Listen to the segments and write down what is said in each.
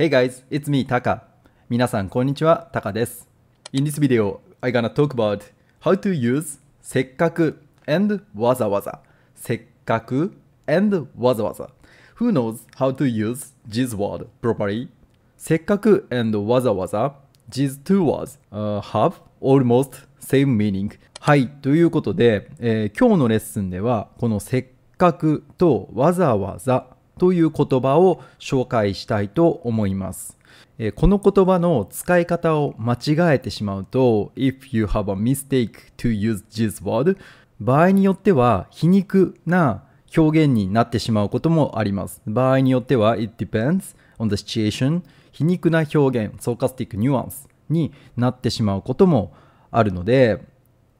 Hey guys, it's me, Taka. 皆さん、こんにちは、Taka です。In this video, I gonna talk about how to use せっかく and わざわざ。せっかく and わざわざ。Who knows how to use this word properly? せっかく and わざわざ these two words、uh, have almost same meaning. はい、ということで、えー、今日のレッスンではこのせっかくとわざわざという言葉を紹介したいと思います。この言葉の使い方を間違えてしまうと、if you have a mistake to use this word 場合によっては皮肉な表現になってしまうこともあります。場合によっては it depends on the situation 皮肉な表現、sarcastic nuance になってしまうこともあるので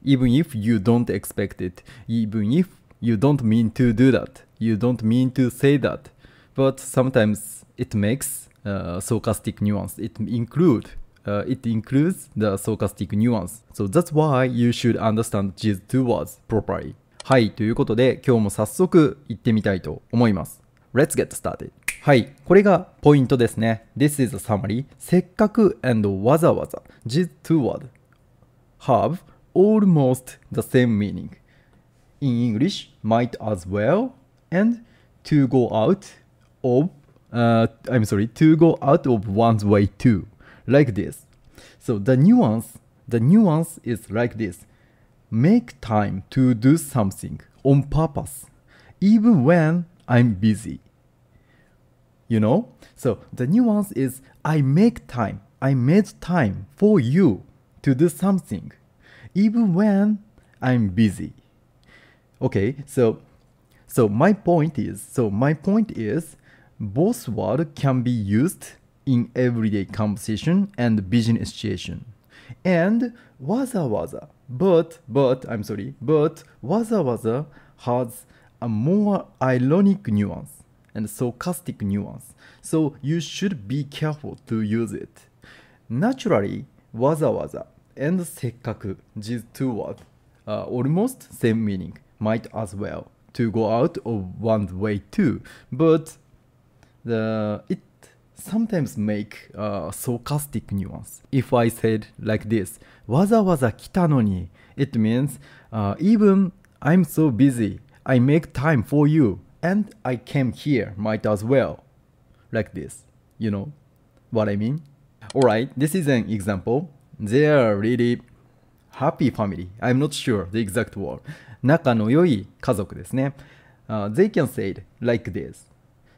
even if you don't expect it, even if you don't mean to do that you don't mean to say that, but sometimes it makes uh, sarcastic nuance. It include uh, it includes the sarcastic nuance. So that's why you should understand these two words properly. はい、ということで今日も早速行ってみたいと思います。Let's get started! はい、これがポイントですね。This is a summary. せっかく and わざわざ these two words have almost the same meaning. In English, might as well and to go out of uh, I'm sorry, to go out of one's way too, like this. So the nuance, the nuance is like this. Make time to do something on purpose, even when I'm busy. You know? So the nuance is I make time, I made time for you to do something, even when I'm busy. Okay, so so my point is, so my point is, both words can be used in everyday conversation and business situation. And waza waza, but, but, I'm sorry, but waza waza has a more ironic nuance and sarcastic nuance. So you should be careful to use it. Naturally, waza waza and sekkaku, these two words, uh, almost same meaning, might as well to go out of one way too. But the it sometimes make a uh, sarcastic nuance. If I said like this, waza waza ni," it means uh, even I'm so busy, I make time for you, and I came here, might as well. Like this, you know what I mean? Alright, this is an example. They are really happy family. I'm not sure the exact word. 仲の良い家族ですね。Uh, they can say it like this.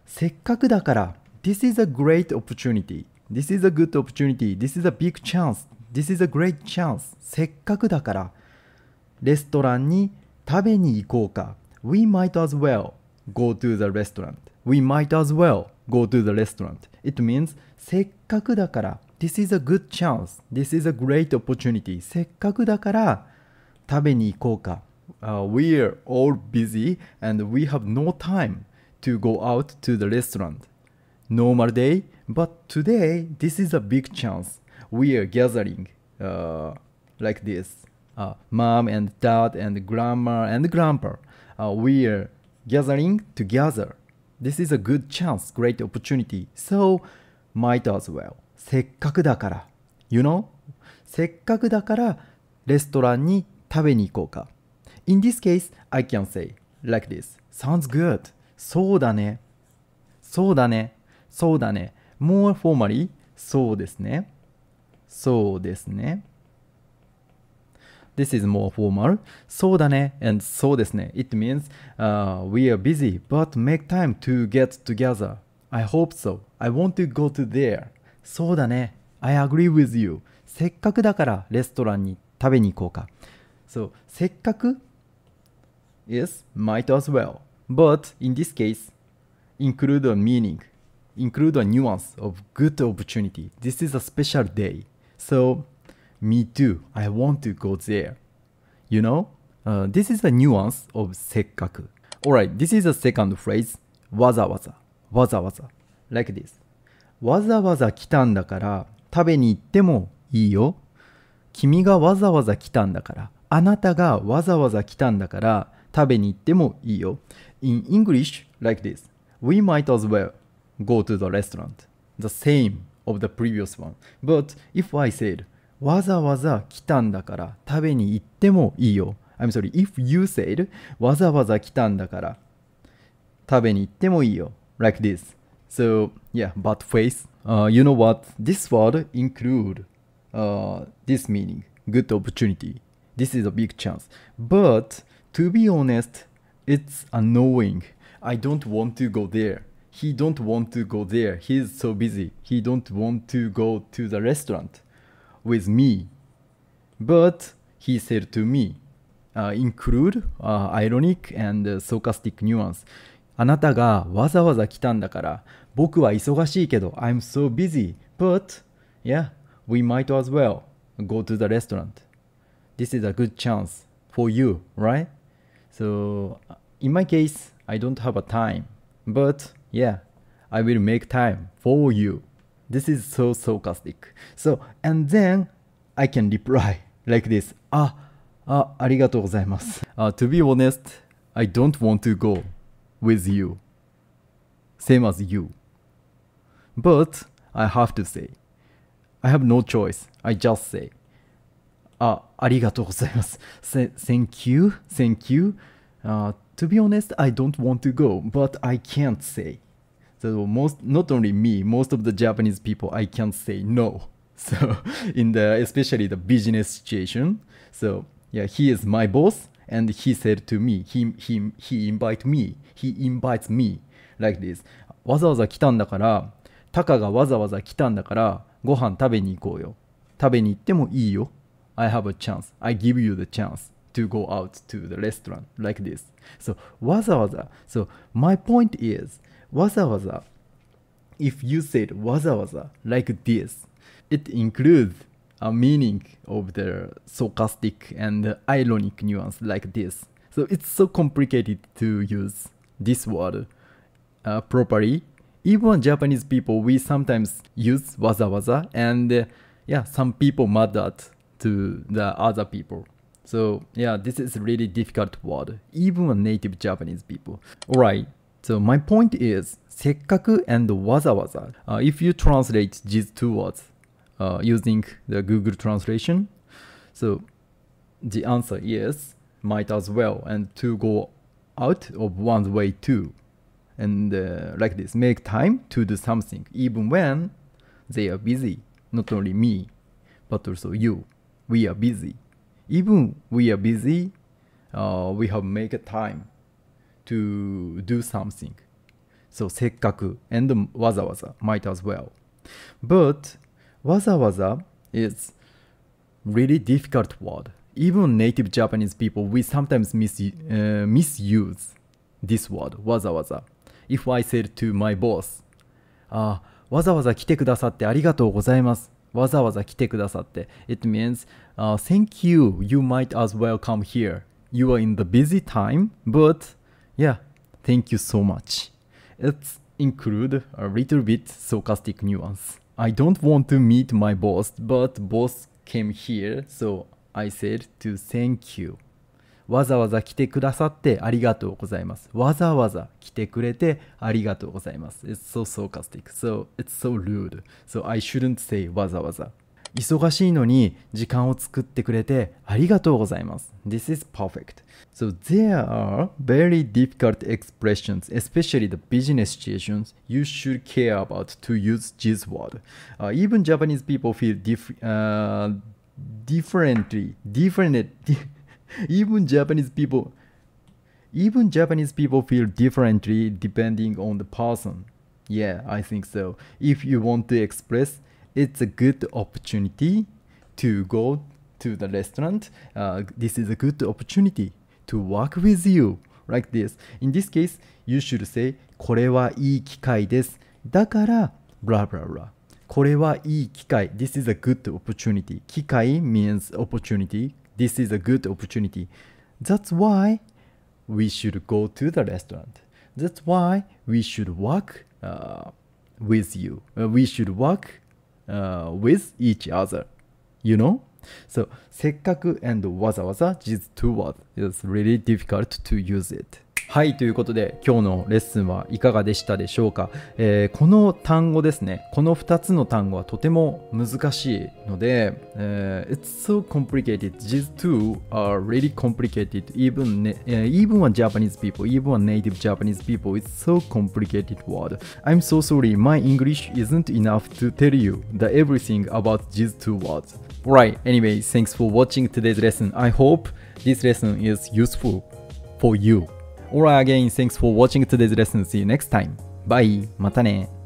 せっかくだから This is a great opportunity. This is a good opportunity. This is a big chance. This is a great chance. せっかくだからレストランに食べに行こうか。We might as well go to the restaurant. We might as well go to the restaurant. It means せっかくだから This is a good chance. This is a great opportunity. せっかくだから食べに行こうか。Uh, we are all busy and we have no time to go out to the restaurant. Normal day, but today this is a big chance. We are gathering uh, like this. Uh, mom and dad and grandma and grandpa. Uh, we are gathering together. This is a good chance, great opportunity. So, might as well. せっかくだから You know? せっかくだからレストランに食べに行こうか In this case, I can say like this Sounds good そうだねそうだねそうだね More formally そうですねそうですね This is more formal そうだね and そうですね It means、uh, we are busy but make time to get together I hope so I want to go to there そうだね。I agree with you. せっかくだからレストランに食べに行こうか。そう、せっかく Yes, might as well. But in this case, include a meaning, include a nuance of good opportunity. This is a special day. So, me too. I want to go there. You know, uh, this is a nuance of せっかく Alright, this is a second phrase. わざわざ。わざわざ。Like this. わざわざ来たんだから食べに行ってもいいよ。君がわざわざ来たんだから。あなたがわざわざ来たんだから食べに行ってもいいよ。In English, like this. We might as well go to the restaurant. The same of the previous one. But if I said わざわざ来たんだから食べに行ってもいいよ。I'm sorry, if you said わざわざ来たんだから食べに行ってもいいよ。Like this. So yeah, but face. Uh, you know what? This word include uh, this meaning, good opportunity. This is a big chance. But to be honest, it's annoying. I don't want to go there. He don't want to go there. He's so busy. He don't want to go to the restaurant with me. But he said to me, uh, include uh, ironic and uh, sarcastic nuance. あなたがわざわざ来たんだから、僕は忙しいけど、I'm so busy, but yeah, we might as well go to the restaurant. This is a good chance for you, right? So, in my case, I don't have a time, but yeah, I will make time for you. This is so sarcastic. So, and then I can reply like this. Ah, ah, ありがとうございます。Uh, to be honest, I don't want to go with you. Same as you. But I have to say, I have no choice. I just say, ah, Thank you, thank you. Ah, to be honest, I don't want to go, but I can't say. So most, not only me, most of the Japanese people, I can't say no. So in the, especially the business situation. So yeah, he is my boss. and he said to me he, he, he invite me he invites me like this わざわざ来たんだからタカがわざわざ来たんだからご飯食べに行こうよ食べに行ってもいいよ I have a chance I give you the chance to go out to the restaurant like this so わざわざ so my point is わざわざ if you said わざわざ like this it includes a meaning of the sarcastic and ironic nuance like this. So it's so complicated to use this word uh, properly. Even Japanese people, we sometimes use waza waza, and uh, yeah, some people mad at to the other people. So yeah, this is really difficult word, even native Japanese people. Alright, so my point is, せっかく and わざわざ. Uh, if you translate these two words, uh, using the Google translation? So the answer is might as well, and to go out of one's way too. And uh, like this, make time to do something, even when they are busy. Not only me, but also you. We are busy. Even we are busy, uh, we have make a time to do something. So せっかく and わざわざ might as well. But Waza waza is really difficult word. Even native Japanese people, we sometimes mis uh, misuse this word, waza waza. If I said to my boss, uh, わざわざ来てくださってありがとうございます。わざわざ来てくださって。It means,、uh, thank you, you might as well come here. You are in the busy time, but yeah, thank you so much. It include a little bit sarcastic nuance. I don't want to meet my boss, but boss came here, so I said to thank you. わざわざ来てくださってありがとうございます。わざわざ来てくれてありがとうございます。It's so sarcastic. So it's so rude. So I shouldn't say わざわざ。忙しいのに時間を作ってくれてありがとうございます。This is perfect. So there are very difficult expressions, especially the business situations you should care about to use this word. Uh, even Japanese people feel dif uh, differently, different, even Japanese people even Japanese people feel differently depending on the person. Yeah, I think so. If you want to express it's a good opportunity to go to the restaurant. Uh, this is a good opportunity to work with you like this. In this case, you should say これはいい機会です。だから blah blah blah. This is a good opportunity. 機会 means opportunity. This is a good opportunity. That's why we should go to the restaurant. That's why we should work uh, with you. Uh, we should work uh, with each other. You know? So, せっかく and わざわざ is two words. It's really difficult to use it. はいということで今日のレッスンはいかがでしたでしょうか、えー、この単語ですねこの2つの単語はとても難しいので、えー、It's so complicated these two are really complicated even,、ね、even a Japanese people even a native Japanese people it's so complicated word I'm so sorry my English isn't enough to tell you the everything about these two words Alright anyway thanks for watching today's lesson I hope this lesson is useful for you Alright again, thanks for watching today's lesson. See you next time. Bye. またね。